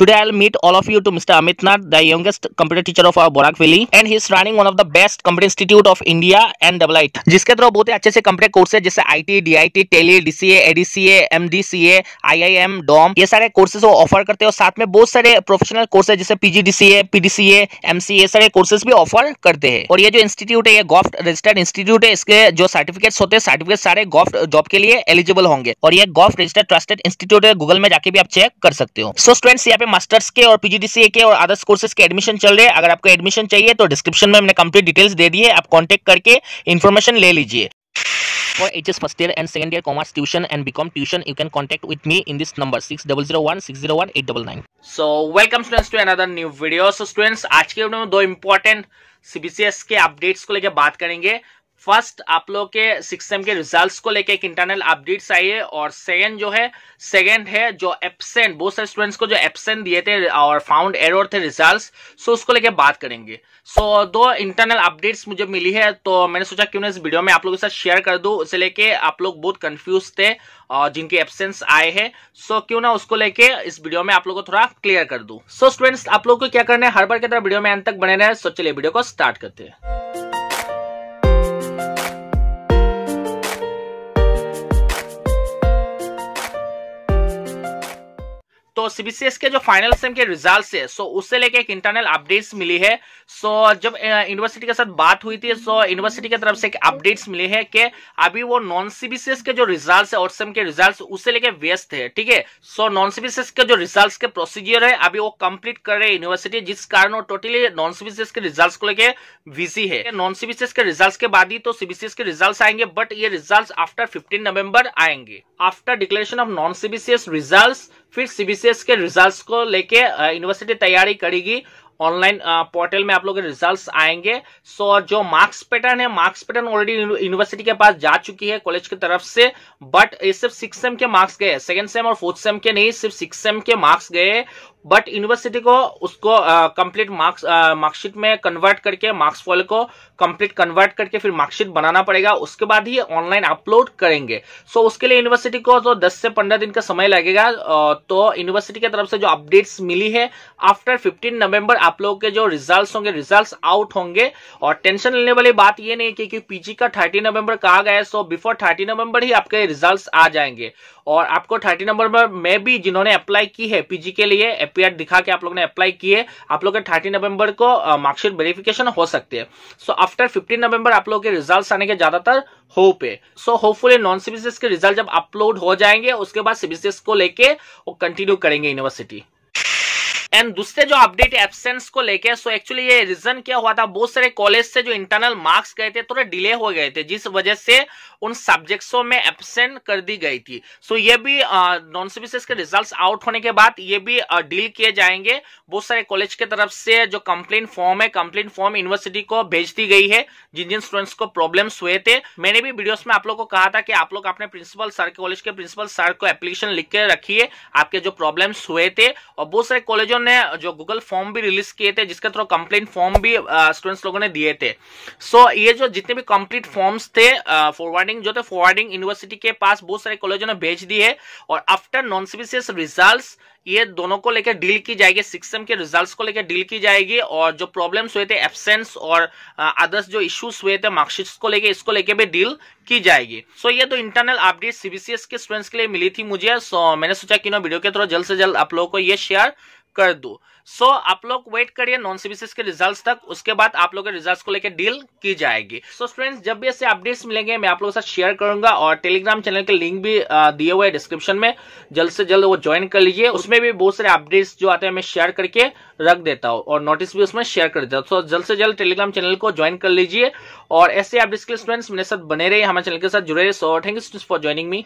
Today I'll meet all of you to Mr. Amit Nath, the youngest computer teacher of our Borak Valley, and he's running one of the best computer institute of India and double IT. जिसके तरह बहुत ही अच्छे से computer courses जैसे I T D I T Tally DCA ADCA MDCA IIM डॉम ये सारे courses वो ऑफर करते हैं और साथ में बहुत सारे प्रोफेशनल कोर्सेज जैसे पीजीडीसीए पीडीसीए एमसीए सारे कोर्सेज भी ऑफर करते हैं और ये जो इंस्टीट्यूट है ये गॉफ्ट रजिस्टर्ड इंस्टीट्यूट है इसके जो सर्टिफिकेट्स होते हैं सर्टिफिकेट सारे गॉफ्ट जॉब के लिए एलिजिबल होंगे और ये गॉफ्ट रजिस्टर्ड ट्रस्टेड इंस्टीट्यूट है गूगल में जाके भी आप चेक कर सकते हो सो स्टूडेंट्स यहाँ पे मास्टर्स के और पीजीडीसीए के और अदर्स कोर्सेज के एडमिशन चल रहे हैं अगर आपको एडमिशन चाहिए तो डिस्क्रिप्शन में हमने कंप्लीट डिटेल्स दे दिए आप कॉन्टेक्ट करके इन्फॉर्मेशन ले लीजिए For HS first year and second year commerce tuition and become tuition, you can contact with me in this number six six double zero zero one one eight double nine. So welcome students to another new video. So students, आज के video में दो important CBCS के updates को लेके बात करेंगे first आप लोग के सिक्स सेम के रिजल्ट्स को लेके एक इंटरनल अपडेट आई है और सेकंड जो है सेकंड है जो एब्सेंट बहुत सारे स्टूडेंट्स को जो एब्सेंट दिए थे और फाउंड एरर थे रिजल्ट्स सो उसको लेके बात करेंगे सो so, दो इंटरनल अपडेट्स मुझे मिली है तो मैंने सोचा क्यों ना इस वीडियो में आप लोगों के साथ शेयर कर दू उसे लेके आप लोग बहुत कंफ्यूज थे और जिनके एब्सेंस आए हैं सो so, क्यों ना उसको लेके इस वीडियो में आप लोगों को थोड़ा क्लियर कर दू सो so, स्टूडेंट्स आप लोग को क्या करना है हर बार की तरह वीडियो में अंत तक बने रहे सो so, चलिए वीडियो को स्टार्ट करते हैं सीबीसीएस के जो फाइनल सेम के रिजल्ट है सो उससे लेके एक इंटरनल अपडेट्स मिली है सो जब यूनिवर्सिटी के साथ बात हुई थी सो यूनिवर्सिटी की तरफ से एक अपडेट्स मिले हैं कि अभी वो नॉन सीबीसीएस के जो रिजल्ट्स है और सेम के रिजल्ट्स उससे लेके व्यस्त है ठीक है सो नॉन सीबीसीएस के जो रिजल्ट के प्रोसीजर है अभी वो कंप्लीट कर रहे यूनिवर्सिटी जिस कारण वो टोटली नॉन सीबीसीएस के रिजल्ट को लेके बिजी है नॉन सीबीसीएस के रिजल्ट के बाद ही तो सीबीसीएस के रिजल्ट आएंगे बट ये रिजल्ट आफ्टर फिफ्टीन नवंबर आएंगे after declaration of non CBCS result फिर सीबीसीएस के रिजल्ट्स को लेके यूनिवर्सिटी तैयारी करेगी ऑनलाइन पोर्टल में आप लोग के रिजल्ट्स आएंगे सो so, जो मार्क्स पैटर्न है मार्क्स पैटर्न ऑलरेडी यूनिवर्सिटी के पास जा चुकी है कॉलेज की तरफ से बट ये सिर्फ सिक्स सेम के मार्क्स गए सेकंड सेम और फोर्थ सेम के नहीं सिर्फ सिक्स सेम के मार्क्स गए बट यूनिवर्सिटी को उसको कंप्लीट मार्क्स मार्कशीट में कन्वर्ट करके मार्क्स फॉल को कंप्लीट कन्वर्ट करके फिर मार्कशीट बनाना पड़ेगा उसके बाद ही ऑनलाइन अपलोड करेंगे सो so, उसके लिए यूनिवर्सिटी को जो तो 10 से 15 दिन का समय लगेगा तो यूनिवर्सिटी की तरफ से जो अपडेट्स मिली है आफ्टर 15 नवंबर आप लोगों के जो रिजल्ट होंगे रिजल्ट आउट होंगे और टेंशन लेने वाली बात ये नहीं कि पीजी का थर्टी नवंबर कहा गया है सो बिफोर थर्टी नवंबर ही आपके रिजल्ट आ जाएंगे और आपको थर्टी नंबर में भी जिन्होंने अप्लाई की है पीजी के लिए एपीआर दिखा के आप लोग ने अप्लाई की है आप लोग के थर्टी नवंबर को मार्कशीट वेरिफिकेशन हो सकती है सो आफ्टर फिफ्टीन नवंबर आप लोग के रिजल्ट आने के ज्यादातर होप है सो होपफुली नॉन सीबीसीएस के रिजल्ट जब अपलोड हो जाएंगे उसके बाद सीबीसीएस को लेकर वो कंटिन्यू करेंगे यूनिवर्सिटी एंड दूसरे जो अपडेट एबसेंस को लेके सो एक्चुअली ये रीजन क्या हुआ था बहुत सारे कॉलेज से जो इंटरनल मार्क्स गए थे थोड़े डिले हो गए थे जिस वजह से उन सब्जेक्ट्सों में एबसेंट कर दी गई थी सो so, ये भी नॉन सर्विसेज के रिजल्ट्स आउट होने के बाद ये भी डील किए जाएंगे बहुत सारे कॉलेज के तरफ से जो कंप्लेन फॉर्म है कंप्लेन फॉर्म यूनिवर्सिटी को भेज दी गई है जिन जिन स्टूडेंट्स को प्रॉब्लम्स हुए थे मैंने भी वीडियोस में आप लोग को कहा था कि आप लोग अपने प्रिंसिपल सर के कॉलेज के प्रिंसिपल सर को एप्लीकेशन लिख के रखिए आपके जो प्रॉब्लम्स हुए थे और बहुत सारे कॉलेजों लोगों ने जो गूगल फॉर्म भी रिलीज किए थे जिसके थ्रू कंप्लेन फॉर्म भी स्टूडेंट्स uh, लोगों ने दिए थे सो so, ये जो जितने भी कंप्लीट फॉर्म्स थे फॉरवर्डिंग uh, जो थे फॉरवर्डिंग यूनिवर्सिटी के पास बहुत सारे कॉलेजों ने भेज दिए है और आफ्टर नॉन सीबीसीएस रिजल्ट ये दोनों को लेकर डील की जाएगी सिक्सम के रिजल्ट्स को लेकर डील की जाएगी और जो प्रॉब्लम्स हुए थे एब्सेंस और अदर्स uh, जो इश्यूज हुए थे मार्कशीट्स को लेकर इसको लेकर भी डील की जाएगी सो so, ये तो इंटरनल अपडेट सीबीसीएस के स्टूडेंट्स के लिए मिली थी मुझे सो so, मैंने सोचा कि ना वीडियो के थ्रो जल्द से जल्द आप लोगों को ये शेयर कर दू सो so, आप लोग वेट करिए नॉन सीबीसीएस के रिजल्ट्स तक उसके बाद आप लोग के रिजल्ट्स को लेकर डील की जाएगी सो so, फ्रेंड्स जब भी ऐसे अपडेट्स मिलेंगे मैं आप लोगों के साथ शेयर करूंगा और टेलीग्राम चैनल के लिंक भी दिए हुए डिस्क्रिप्शन में जल्द से जल्द वो ज्वाइन कर लीजिए उसमें भी बहुत सारे अपडेट्स जो आते हैं मैं शेयर करके रख देता हूँ और नोटिस भी उसमें शेयर कर देता हूँ so, जल्द से जल्द टेलीग्राम चैनल को ज्वाइन कर लीजिए और ऐसे अपडेट्स के स्टूडेंट्स मेरे साथ बने रहे हमारे चैनल के साथ जुड़े रहे so thank you for joining me